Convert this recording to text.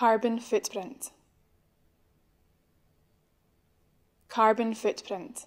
Carbon footprint. Carbon footprint.